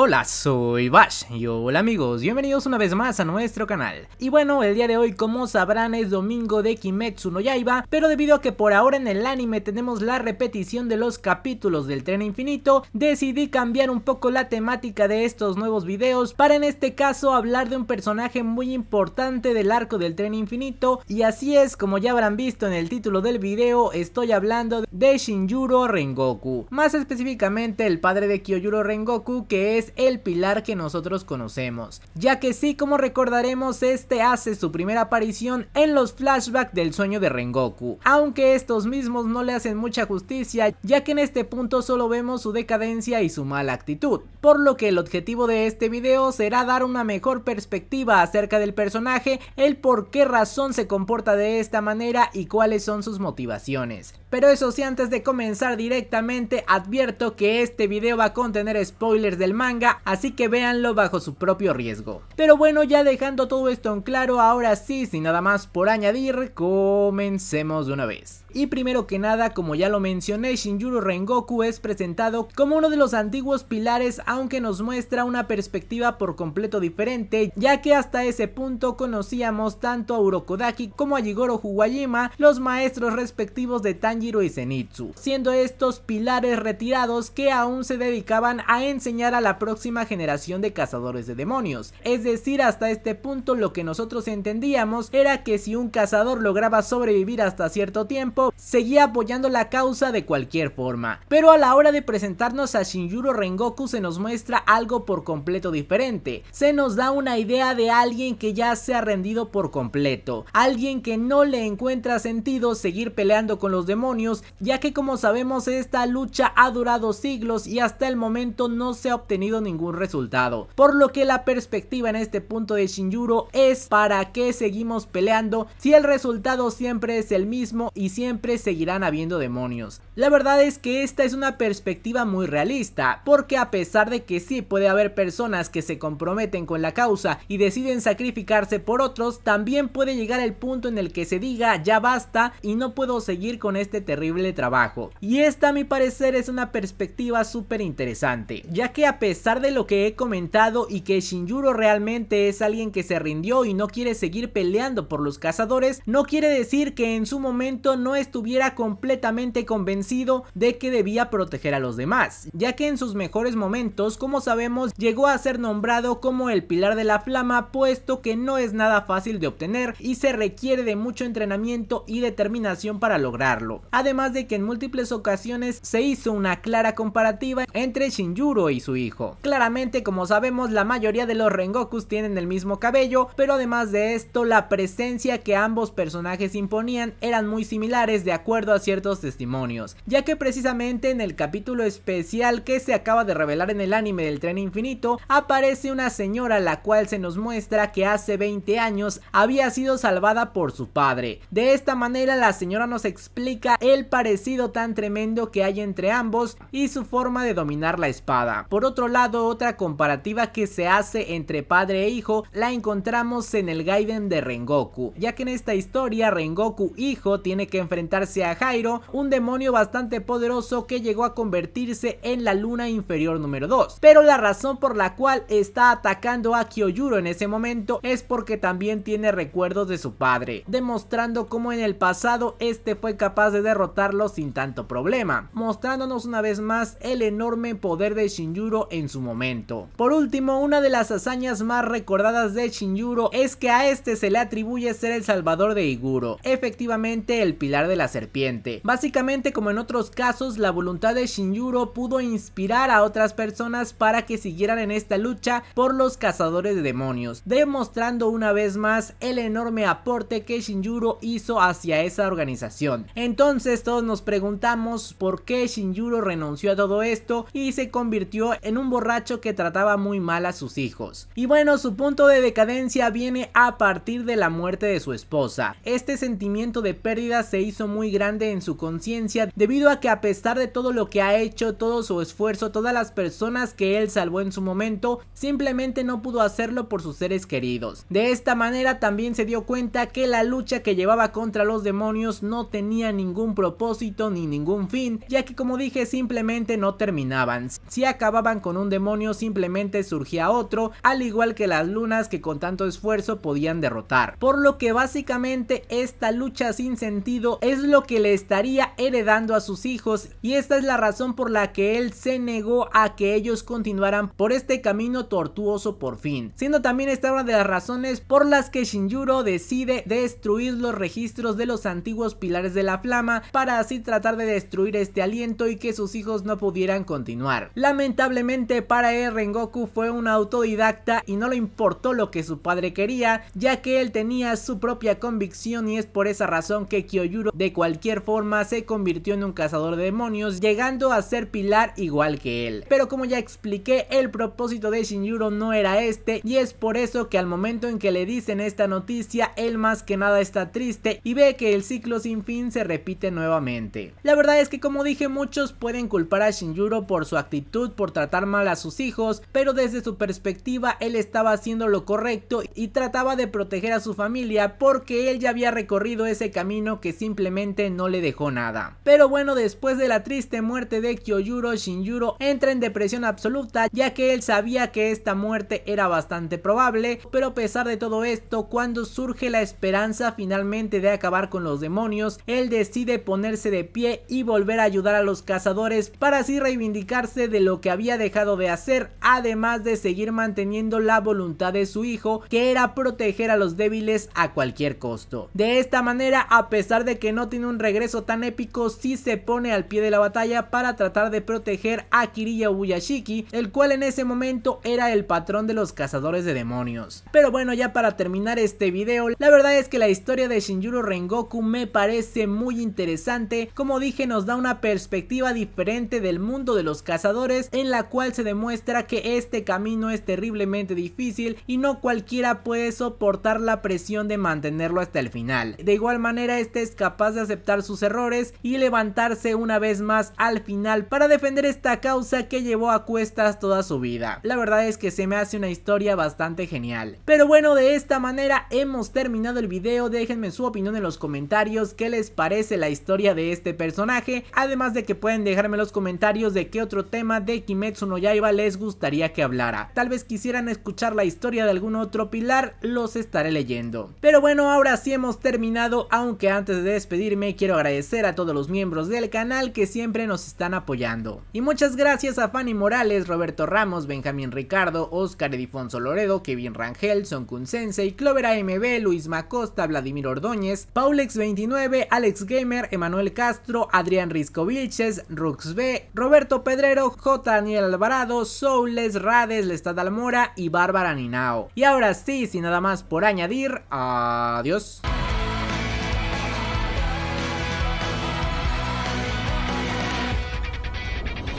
Hola, soy Bash y hola amigos, bienvenidos una vez más a nuestro canal. Y bueno, el día de hoy como sabrán es domingo de Kimetsu no Yaiba, pero debido a que por ahora en el anime tenemos la repetición de los capítulos del tren infinito, decidí cambiar un poco la temática de estos nuevos videos para en este caso hablar de un personaje muy importante del arco del tren infinito y así es como ya habrán visto en el título del video estoy hablando de de Shinjuro Rengoku, más específicamente el padre de Kyojuro Rengoku que es el pilar que nosotros conocemos, ya que sí como recordaremos este hace su primera aparición en los flashbacks del sueño de Rengoku, aunque estos mismos no le hacen mucha justicia ya que en este punto solo vemos su decadencia y su mala actitud, por lo que el objetivo de este video será dar una mejor perspectiva acerca del personaje, el por qué razón se comporta de esta manera y cuáles son sus motivaciones. Pero eso sí, antes de comenzar directamente, advierto que este video va a contener spoilers del manga, así que véanlo bajo su propio riesgo. Pero bueno, ya dejando todo esto en claro, ahora sí, sin nada más por añadir, comencemos de una vez. Y primero que nada, como ya lo mencioné, Shinjuro Rengoku es presentado como uno de los antiguos pilares, aunque nos muestra una perspectiva por completo diferente, ya que hasta ese punto conocíamos tanto a Urokodaki como a Jigoro Huwajima, los maestros respectivos de Tanjiro y Zenitsu, siendo estos pilares retirados que aún se dedicaban a enseñar a la próxima generación de cazadores de demonios. Es decir, hasta este punto lo que nosotros entendíamos era que si un cazador lograba sobrevivir hasta cierto tiempo, seguía apoyando la causa de cualquier forma. Pero a la hora de presentarnos a Shinjuro Rengoku se nos muestra algo por completo diferente. Se nos da una idea de alguien que ya se ha rendido por completo. Alguien que no le encuentra sentido seguir peleando con los demonios ya que como sabemos esta lucha ha durado siglos y hasta el momento no se ha obtenido ningún resultado. Por lo que la perspectiva en este punto de Shinjuro es para qué seguimos peleando si el resultado siempre es el mismo y siempre seguirán habiendo demonios. La verdad es que esta es una perspectiva muy realista, porque a pesar de que sí puede haber personas que se comprometen con la causa y deciden sacrificarse por otros, también puede llegar el punto en el que se diga ya basta y no puedo seguir con este terrible trabajo. Y esta a mi parecer es una perspectiva súper interesante, ya que a pesar de lo que he comentado y que Shinjuro realmente es alguien que se rindió y no quiere seguir peleando por los cazadores, no quiere decir que en su momento no estuviera completamente convencido de que debía proteger a los demás, ya que en sus mejores momentos, como sabemos, llegó a ser nombrado como el pilar de la flama, puesto que no es nada fácil de obtener y se requiere de mucho entrenamiento y determinación para lograrlo. Además de que en múltiples ocasiones se hizo una clara comparativa entre Shinjuro y su hijo. Claramente, como sabemos, la mayoría de los Rengokus tienen el mismo cabello, pero además de esto, la presencia que ambos personajes imponían eran muy similares de acuerdo a ciertos testimonios, ya que precisamente en el capítulo especial que se acaba de revelar en el anime del tren infinito, aparece una señora la cual se nos muestra que hace 20 años había sido salvada por su padre. De esta manera la señora nos explica el parecido tan tremendo que hay entre ambos y su forma de dominar la espada. Por otro lado, otra comparativa que se hace entre padre e hijo la encontramos en el Gaiden de Rengoku, ya que en esta historia Rengoku hijo tiene que enfrentar a Jairo, un demonio bastante poderoso que llegó a convertirse en la luna inferior número 2. Pero la razón por la cual está atacando a Kyojuro en ese momento es porque también tiene recuerdos de su padre, demostrando cómo en el pasado este fue capaz de derrotarlo sin tanto problema, mostrándonos una vez más el enorme poder de Shinjuro en su momento. Por último, una de las hazañas más recordadas de Shinjuro es que a este se le atribuye ser el salvador de Iguro, efectivamente el pilar de la serpiente. Básicamente como en otros casos la voluntad de Shinjuro pudo inspirar a otras personas para que siguieran en esta lucha por los cazadores de demonios, demostrando una vez más el enorme aporte que Shinjuro hizo hacia esa organización. Entonces todos nos preguntamos por qué Shinjuro renunció a todo esto y se convirtió en un borracho que trataba muy mal a sus hijos. Y bueno, su punto de decadencia viene a partir de la muerte de su esposa. Este sentimiento de pérdida se hizo muy grande en su conciencia debido a que a pesar de todo lo que ha hecho, todo su esfuerzo, todas las personas que él salvó en su momento, simplemente no pudo hacerlo por sus seres queridos. De esta manera también se dio cuenta que la lucha que llevaba contra los demonios no tenía ningún propósito ni ningún fin, ya que como dije simplemente no terminaban. Si acababan con un demonio simplemente surgía otro, al igual que las lunas que con tanto esfuerzo podían derrotar. Por lo que básicamente esta lucha sin sentido es lo que le estaría heredando a sus hijos y esta es la razón por la que él se negó a que ellos continuaran por este camino tortuoso por fin, siendo también esta una de las razones por las que Shinjuro decide destruir los registros de los antiguos pilares de la flama para así tratar de destruir este aliento y que sus hijos no pudieran continuar. Lamentablemente para él Rengoku fue un autodidacta y no le importó lo que su padre quería, ya que él tenía su propia convicción y es por esa razón que Kyojuro... De cualquier forma, se convirtió en un cazador de demonios, llegando a ser Pilar igual que él. Pero como ya expliqué, el propósito de Shinjuro no era este, y es por eso que al momento en que le dicen esta noticia, él más que nada está triste y ve que el ciclo sin fin se repite nuevamente. La verdad es que como dije, muchos pueden culpar a Shinjuro por su actitud, por tratar mal a sus hijos, pero desde su perspectiva, él estaba haciendo lo correcto y trataba de proteger a su familia porque él ya había recorrido ese camino que sin simplemente no le dejó nada. Pero bueno, después de la triste muerte de Kyojuro Shinjuro entra en depresión absoluta ya que él sabía que esta muerte era bastante probable, pero a pesar de todo esto, cuando surge la esperanza finalmente de acabar con los demonios, él decide ponerse de pie y volver a ayudar a los cazadores para así reivindicarse de lo que había dejado de hacer, además de seguir manteniendo la voluntad de su hijo, que era proteger a los débiles a cualquier costo. De esta manera, a pesar de que no tiene un regreso tan épico, si se pone al pie de la batalla para tratar de proteger a Kiriya Uyashiki el cual en ese momento era el patrón de los cazadores de demonios. Pero bueno, ya para terminar este video, la verdad es que la historia de Shinjuro Rengoku me parece muy interesante, como dije nos da una perspectiva diferente del mundo de los cazadores en la cual se demuestra que este camino es terriblemente difícil y no cualquiera puede soportar la presión de mantenerlo hasta el final. De igual manera este escape de aceptar sus errores y levantarse una vez más al final para defender esta causa que llevó a cuestas toda su vida. La verdad es que se me hace una historia bastante genial. Pero bueno, de esta manera hemos terminado el video, déjenme su opinión en los comentarios, qué les parece la historia de este personaje, además de que pueden dejarme en los comentarios de qué otro tema de Kimetsu no Yaiba les gustaría que hablara. Tal vez quisieran escuchar la historia de algún otro pilar, los estaré leyendo. Pero bueno, ahora sí hemos terminado, aunque antes de despedirme despedirme quiero agradecer a todos los miembros del canal que siempre nos están apoyando. Y muchas gracias a Fanny Morales, Roberto Ramos, Benjamín Ricardo, Oscar Edifonso Loredo, Kevin Rangel, Son y Sensei, Clover AMB, Luis Macosta, Vladimir Ordóñez, Paulex29, Alex Gamer, Emanuel Castro, Adrián Risco Vilches, Rux B, Roberto Pedrero, J. Daniel Alvarado, Soules, Rades, Lestad Almora y Bárbara Ninao. Y ahora sí, sin nada más por añadir, adiós.